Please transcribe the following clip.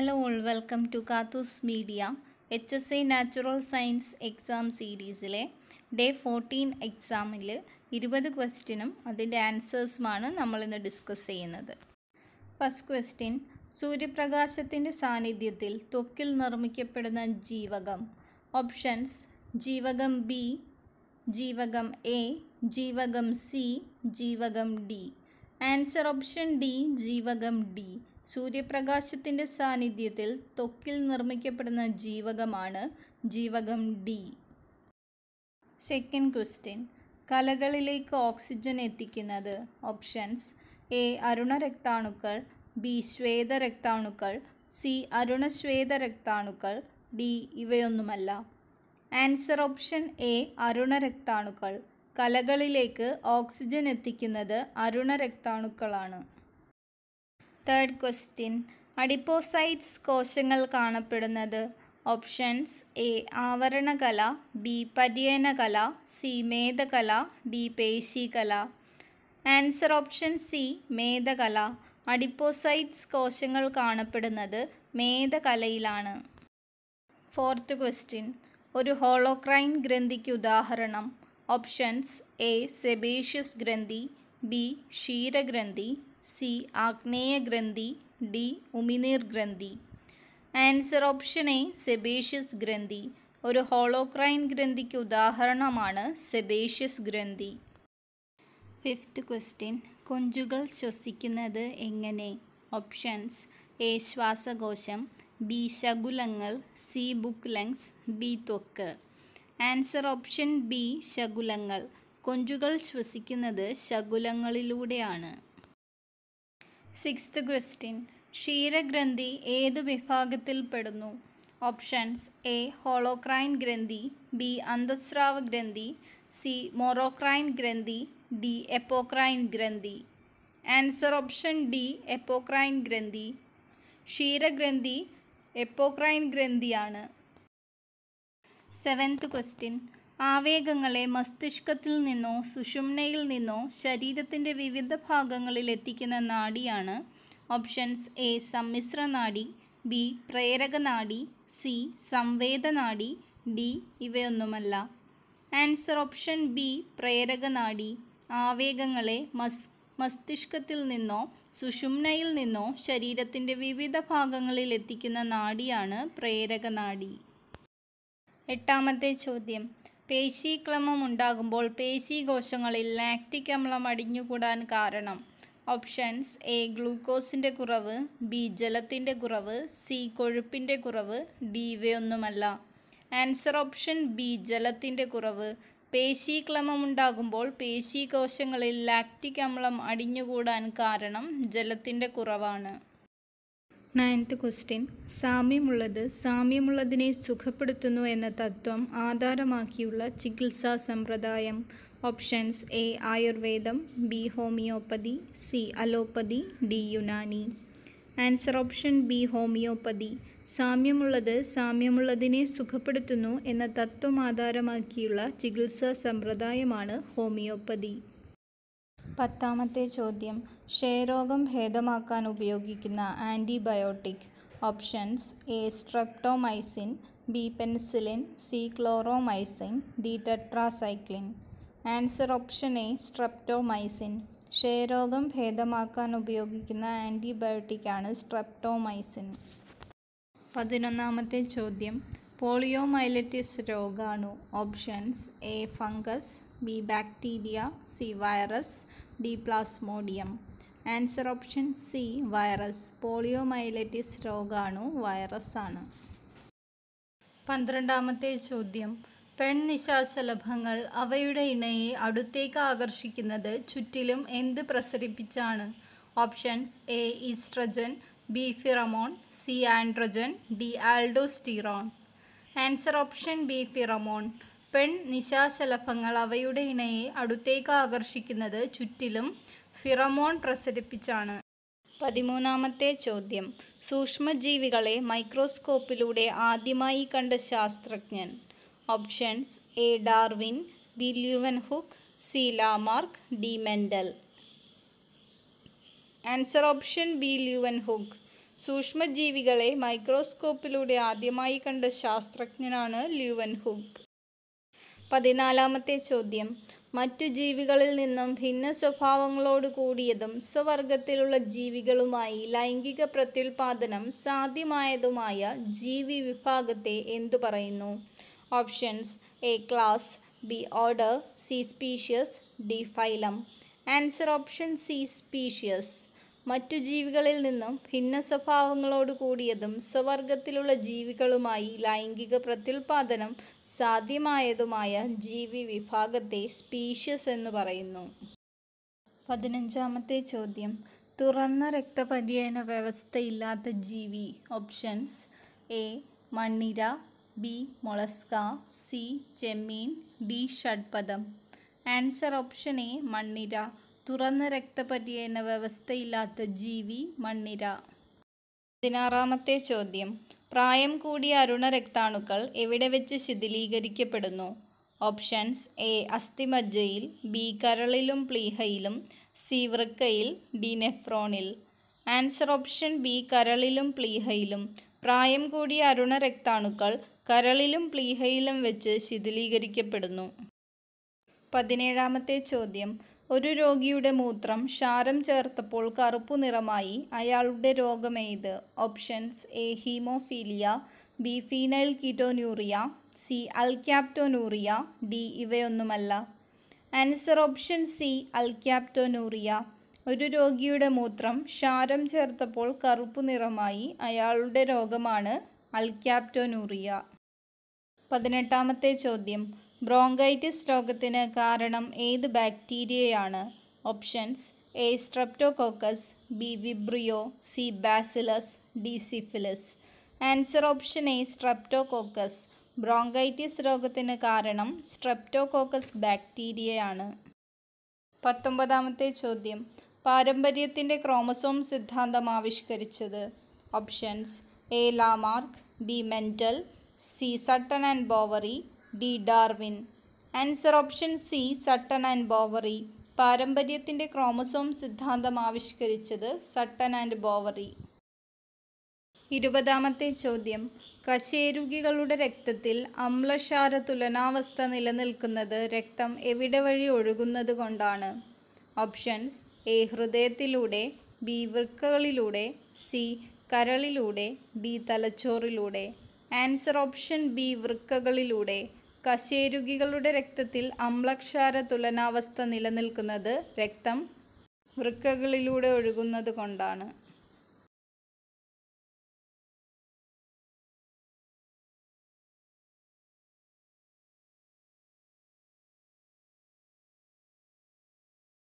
hello all welcome to Kathoos media H S I natural science exam സീരീസിലെ day fourteen എക്സാമിൽ ഇരുപത് ക്വസ്റ്റ്യനും അതിൻ്റെ ആൻസേഴ്സുമാണ് നമ്മളിന്ന് ഡിസ്കസ് ചെയ്യുന്നത് ഫസ്റ്റ് ക്വസ്റ്റ്യൻ സൂര്യപ്രകാശത്തിൻ്റെ സാന്നിധ്യത്തിൽ ത്വക്കിൽ നിർമ്മിക്കപ്പെടുന്ന ജീവകം ഓപ്ഷൻസ് ജീവകം ബി ജീവകം എ ജീവകം സി ജീവകം ഡി ആൻസർ ഓപ്ഷൻ ഡി ജീവകം ഡി സൂര്യപ്രകാശത്തിൻ്റെ സാന്നിധ്യത്തിൽ തൊക്കിൽ നിർമ്മിക്കപ്പെടുന്ന ജീവകമാണ് ജീവകം ഡി സെക്കൻഡ് ക്വസ്റ്റ്യൻ കലകളിലേക്ക് ഓക്സിജൻ എത്തിക്കുന്നത് ഓപ്ഷൻസ് എ അരുണരക്താണുക്കൾ ബി ശ്വേതരക്താണുക്കൾ സി രക്താണുക്കൾ ഡി ഇവയൊന്നുമല്ല ആൻസർ ഓപ്ഷൻ എ അരുണരക്താണുക്കൾ കലകളിലേക്ക് ഓക്സിജൻ എത്തിക്കുന്നത് അരുണരക്താണുക്കളാണ് തേർഡ് ക്വസ്റ്റ്യൻ അഡിപ്പോസൈറ്റ്സ് കോശങ്ങൾ കാണപ്പെടുന്നത് ഓപ്ഷൻസ് എ ആവരണകല ബി പര്യനകല സി മേധകല ഡി പേശികല ആൻസർ ഓപ്ഷൻ സി മേധകല അഡിപ്പോസൈറ്റ്സ് കോശങ്ങൾ കാണപ്പെടുന്നത് മേധകലയിലാണ് ഫോർത്ത് ക്വസ്റ്റ്യൻ ഒരു ഹോളോക്രൈൻ ഗ്രന്ഥിക്ക് ഉദാഹരണം ഓപ്ഷൻസ് എ സെബേഷ്യസ് ഗ്രന്ഥി ബി ക്ഷീരഗ്രന്ഥി സി ആഗ്നേയ ഗ്രന്ഥി ഡി ഉമിനീർ ഗ്രന്ഥി ആൻസർ ഓപ്ഷൻ എ സെബേഷ്യസ് ഗ്രന്ഥി ഒരു ഹോളോക്രൈൻ ഗ്രന്ഥിക്ക് ഉദാഹരണമാണ് സെബേഷ്യസ് ഗ്രന്ഥി ഫിഫ്ത്ത് ക്വസ്റ്റ്യൻ കൊഞ്ചുകൾ ശ്വസിക്കുന്നത് എങ്ങനെ ഓപ്ഷൻസ് എ ശ്വാസകോശം ബി ശകുലങ്ങൾ സി ബുക്ക് ലങ്സ് ഡി ത്വക്ക് ആൻസർ ഓപ്ഷൻ ബി ശകുലങ്ങൾ കൊഞ്ചുകൾ ശ്വസിക്കുന്നത് ശകുലങ്ങളിലൂടെയാണ് സിക്സ്ത് ക്വസ്റ്റ്യൻ ക്ഷീരഗ്രന്ഥി ഏത് വിഭാഗത്തിൽപ്പെടുന്നു ഓപ്ഷൻസ് എ ഹോളോക്രൈൻ ഗ്രന്ഥി ബി അന്തസ്രാവ ഗ്രന്ഥി സി മൊറോക്രൈൻ ഗ്രന്ഥി ഡി എപ്പോക്രൈൻ ഗ്രന്ഥി ആൻസർ ഓപ്ഷൻ ഡി എപ്പോക്രൈൻ ഗ്രന്ഥി ക്ഷീരഗ്രന്ഥി എപ്പോക്രൈൻ ഗ്രന്ഥിയാണ് സെവൻത്ത് ക്വസ്റ്റ്യൻ ആവേഗങ്ങളെ മസ്തിഷ്കത്തിൽ നിന്നോ സുഷുമ്നയിൽ നിന്നോ ശരീരത്തിൻ്റെ വിവിധ ഭാഗങ്ങളിൽ എത്തിക്കുന്ന നാഡിയാണ് ഓപ്ഷൻസ് എ സമ്മിശ്ര നാഡി ബി പ്രേരകനാഡി സി സംവേദനാഡി ഡി ഇവയൊന്നുമല്ല ആൻസർ ഓപ്ഷൻ ബി പ്രേരകനാഡി ആവേഗങ്ങളെ മസ് മസ്തിഷ്കത്തിൽ നിന്നോ സുഷുമ്നയിൽ നിന്നോ ശരീരത്തിൻ്റെ വിവിധ ഭാഗങ്ങളിൽ എത്തിക്കുന്ന നാഡിയാണ് പ്രേരകനാഡി എട്ടാമത്തെ ചോദ്യം പേശീക്രമം ഉണ്ടാകുമ്പോൾ പേശീകോശങ്ങളിൽ ലാക്റ്റിക് അമ്ലം അടിഞ്ഞുകൂടാൻ കാരണം ഓപ്ഷൻസ് എ ഗ്ലൂക്കോസിൻ്റെ കുറവ് ബി ജലത്തിൻ്റെ കുറവ് സി കൊഴുപ്പിൻ്റെ കുറവ് ഡി ഇവയൊന്നുമല്ല ആൻസർ ഓപ്ഷൻ ബി ജലത്തിൻ്റെ കുറവ് പേശീക്രമം ഉണ്ടാകുമ്പോൾ പേശീകോശങ്ങളിൽ ലാക്റ്റിക് അമ്ലം അടിഞ്ഞുകൂടാൻ കാരണം ജലത്തിൻ്റെ കുറവാണ് നയൻത്ത് ക്വസ്റ്റ്യൻ സാമ്യമുള്ളത് സാമ്യമുള്ളതിനെ സുഖപ്പെടുത്തുന്നു എന്ന തത്വം ആധാരമാക്കിയുള്ള ചികിത്സാ സമ്പ്രദായം ഓപ്ഷൻസ് എ ആയുർവേദം B homeopathy C allopathy D Unani answer option B homeopathy സാമ്യമുള്ളത് സാമ്യമുള്ളതിനെ സുഖപ്പെടുത്തുന്നു എന്ന തത്വം ആധാരമാക്കിയുള്ള ചികിത്സാ സമ്പ്രദായമാണ് ഹോമിയോപ്പതി പത്താമത്തെ ചോദ്യം ക്ഷയരോഗം ഭേദമാക്കാൻ ഉപയോഗിക്കുന്ന antibiotic options A streptomycin B penicillin C chloromycin D tetracycline answer option A streptomycin ക്ഷയരോഗം ഭേദമാക്കാൻ ഉപയോഗിക്കുന്ന ആൻറ്റിബയോട്ടിക്കാണ് സ്ട്രെപ്റ്റോമൈസിൻ പതിനൊന്നാമത്തെ ചോദ്യം പോളിയോമൈലറ്റിസ് രോഗാണു options A fungus B bacteria C virus D plasmodium answer option C virus poliomyelitis രോഗാണു വൈറസ് ആണ് പന്ത്രണ്ടാമത്തെ ചോദ്യം പെൺ നിശാശലഭങ്ങൾ അവയുടെ ഇണയെ അടുത്തേക്ക് ആകർഷിക്കുന്നത് ചുറ്റിലും എന്ത് പ്രസരിപ്പിച്ചാണ് options A oestrogen B pheromone C androgen D aldosterone answer option B pheromone പെൺ നിശാശലഭങ്ങൾ അവയുടെ ഇണയെ അടുത്തേക്ക് ആകർഷിക്കുന്നത് ചുറ്റിലും ഫിറമോൺ പ്രസരിപ്പിച്ചാണ് പതിമൂന്നാമത്തെ ചോദ്യം സൂക്ഷ്മജീവികളെ മൈക്രോസ്കോപ്പിലൂടെ ആദ്യമായി കണ്ട ശാസ്ത്രജ്ഞൻ options A Darwin B Leeuwenhoek C Lamarck D Mendel answer option B Leeuwenhoek സൂക്ഷ്മജീവികളെ മൈക്രോസ്കോപ്പിലൂടെ ആദ്യമായി കണ്ട ശാസ്ത്രജ്ഞനാണ് ല്യൂവൻ ഹുക്ക് പതിനാലാമത്തെ ചോദ്യം മറ്റു ജീവികളിൽ നിന്നും ഭിന്ന സ്വഭാവങ്ങളോട് കൂടിയതും സ്വവർഗത്തിലുള്ള ജീവികളുമായി ലൈംഗിക പ്രത്യുൽപാദനം സാധ്യമായതുമായ ജീവി വിഭാഗത്തെ എന്തു പറയുന്നു options A class B order C species D phylum answer option C species മറ്റു ജീവികളിൽ നിന്നും ഭിന്ന സ്വഭാവങ്ങളോട് കൂടിയതും സ്വവർഗത്തിലുള്ള ജീവികളുമായി ലൈംഗിക പ്രത്യുൽപാദനം സാധ്യമായതുമായ ജീവി വിഭാഗത്തെ സ്പീഷ്യസ് എന്ന് പറയുന്നു പതിനഞ്ചാമത്തെ ചോദ്യം തുറന്ന രക്തപര്യന വ്യവസ്ഥയില്ലാത്ത ജീവി ഓപ്ഷൻസ് എ മണ്ണിര ബി മൊളസ്ക സി ചെമ്മീൻ ഡി ഷഡ്പദം ആൻസർ ഓപ്ഷൻ എ മണ്ണിര തുറന്ന രക്തപര്യന വ്യവസ്ഥയില്ലാത്ത ജീവി മണ്ണിര പതിനാറാമത്തെ ചോദ്യം പ്രായം കൂടിയ അരുണ രക്താണുക്കൾ എവിടെ വെച്ച് ശിഥിലീകരിക്കപ്പെടുന്നു ഓപ്ഷൻസ് എ അസ്ഥിമജ്ജയിൽ ബി കരളിലും പ്ലീഹയിലും സി വൃക്കയിൽ ഡി നെഫ്രോണിൽ ആൻസർ ഓപ്ഷൻ ബി കരളിലും പ്ലീഹയിലും പ്രായം കൂടിയ അരുണ രക്താണുക്കൾ കരളിലും പ്ലീഹയിലും വെച്ച് ശിഥിലീകരിക്കപ്പെടുന്നു പതിനേഴാമത്തെ ചോദ്യം ഒരു രോഗിയുടെ മൂത്രം ക്ഷാരം ചേർത്തപ്പോൾ കറുപ്പു നിറമായി അയാളുടെ രോഗമേത് options A haemophilia B phenylketonuria C alkaptonuria D ഇവയൊന്നുമല്ല ആൻസർ ഓപ്ഷൻ സി അൽക്യാപ്റ്റോനൂറിയ ഒരു രോഗിയുടെ മൂത്രം ക്ഷാരം ചേർത്തപ്പോൾ കറുപ്പു നിറമായി അയാളുടെ രോഗമാണ് അൽക്യാപ്റ്റോനൂറിയ പതിനെട്ടാമത്തെ ചോദ്യം ബ്രോങ്കൈറ്റിസ് രോഗത്തിന് കാരണം ഏത് ബാക്ടീരിയയാണ് options A streptococcus B vibrio C bacillus D syphilis answer option A streptococcus bronchitis രോഗത്തിന് കാരണം സ്ട്രെപ്റ്റോകോക്കസ് ബാക്ടീരിയയാണ് പത്തൊമ്പതാമത്തെ ചോദ്യം പാരമ്പര്യത്തിൻ്റെ ക്രോമസോം സിദ്ധാന്തം ആവിഷ്കരിച്ചത് options A Lamarck B Mendel C Sutton and Boveri D Darwin answer option C Sutton and Boveri പാരമ്പര്യത്തിൻ്റെ chromosome സിദ്ധാന്തം ആവിഷ്കരിച്ചത് Sutton and Bovary ഇരുപതാമത്തെ ചോദ്യം കശേരുകികളുടെ രക്തത്തിൽ അമ്ലക്ഷാര തുലനാവസ്ഥ നിലനിൽക്കുന്നത് രക്തം എവിടെ വഴി ഒഴുകുന്നത് കൊണ്ടാണ് ഓപ്ഷൻസ് എ ഹൃദയത്തിലൂടെ ബി വൃക്കകളിലൂടെ സി കരളിലൂടെ ഡി തലച്ചോറിലൂടെ ആൻസർ ഓപ്ഷൻ ബി വൃക്കകളിലൂടെ കശേരുകികളുടെ രക്തത്തിൽ അമ്ലക്ഷാര തുലനാവസ്ഥ നിലനിൽക്കുന്നത് രക്തം വൃക്കകളിലൂടെ ഒഴുകുന്നത് കൊണ്ടാണ്